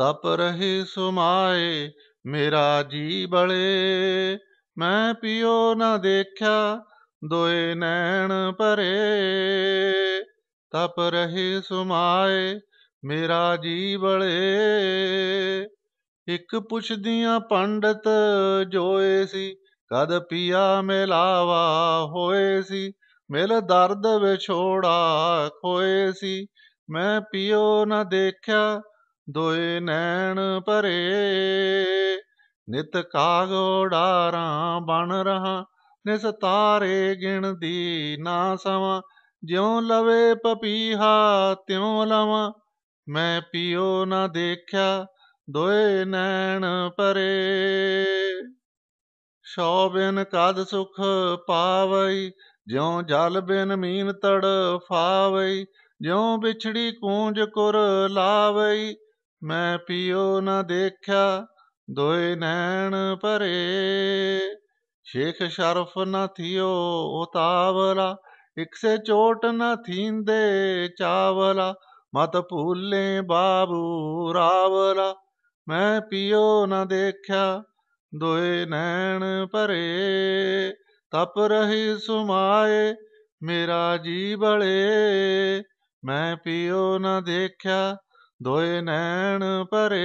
ਤਪ ਰਹੇ ਸੁਮਾਏ ਮੇਰਾ ਜੀ ਬਲੇ ਮੈਂ ਪਿਓ ਨਾ ਦੇਖਿਆ ਦੋਏ ਨੈਣ ਭਰੇ ਤਪ ਰਹੇ ਸੁਮਾਏ ਮੇਰਾ ਜੀ ਬਲੇ ਇੱਕ ਪੁੱਛਦੀਆਂ ਪੰਡਤ ਜੋਏ ਸੀ ਕਦ ਪਿਆ ਮਿਲਾਵਾ ਹੋਏ ਸੀ ਮਿਲ ਦਰਦ ਵਿਛੋੜਾ ਖੋਏ ਸੀ ਮੈਂ ਪਿਓ ਨਾ ਦੇਖਿਆ ਦੋਏ ਨੈਣ ਭਰੇ ਨਿਤ ਕਾਗੋ ਡਾਰਾਂ ਬਣ ਰਹਾ ਨਿਸ ਤਾਰੇ ਗਿਣਦੀ ਨਾ ਸਵਾ ਜਿਉ ਲਵੇ ਪਪੀਹਾ ਤਿਉ ਲਵਾ ਮੈਂ ਪਿਓ ਨਾ ਦੇਖਿਆ ਦੋਏ ਨੈਣ ਪਰੇ ਸ਼ੋ ਬਿਨ ਕਦ ਸੁਖ ਪਾਵਈ ਜਿਉ ਜਲ ਬਿਨ ਮੀਨ ਤੜ ਫਾਵਈ ਜਿਉ ਵਿਛੜੀ ਕੂੰਜ ਕੁਰ ਲਾਵਈ ਮੈਂ ਪਿਓ ਨਾ ਦੇਖਿਆ ਦੋਏ ਨੈਣ ਭਰੇ ਸ਼ੇਖ ਸ਼ਰਫ ਨਾ ਥਿਓ ਉਤਾਵਲਾ ਇਕ ਸੇ ਚੋਟ ਨਾ ਥੀਂਦੇ ਚਾਵਲਾ ਮਤ ਭੂਲੇ ਬਾਬੂ ਰਾਵਲਾ ਮੈਂ ਪਿਓ ਨਾ ਦੇਖਿਆ ਦੋਏ ਨੈਣ ਭਰੇ ਤਪ ਰਹੀ ਸੁਮਾਏ ਮੇਰਾ ਜੀ ਬਲੇ ਮੈਂ ਪਿਓ ਨਾ ਦੇਖਿਆ ਦੋਇ ਨੈਣ ਭਰੇ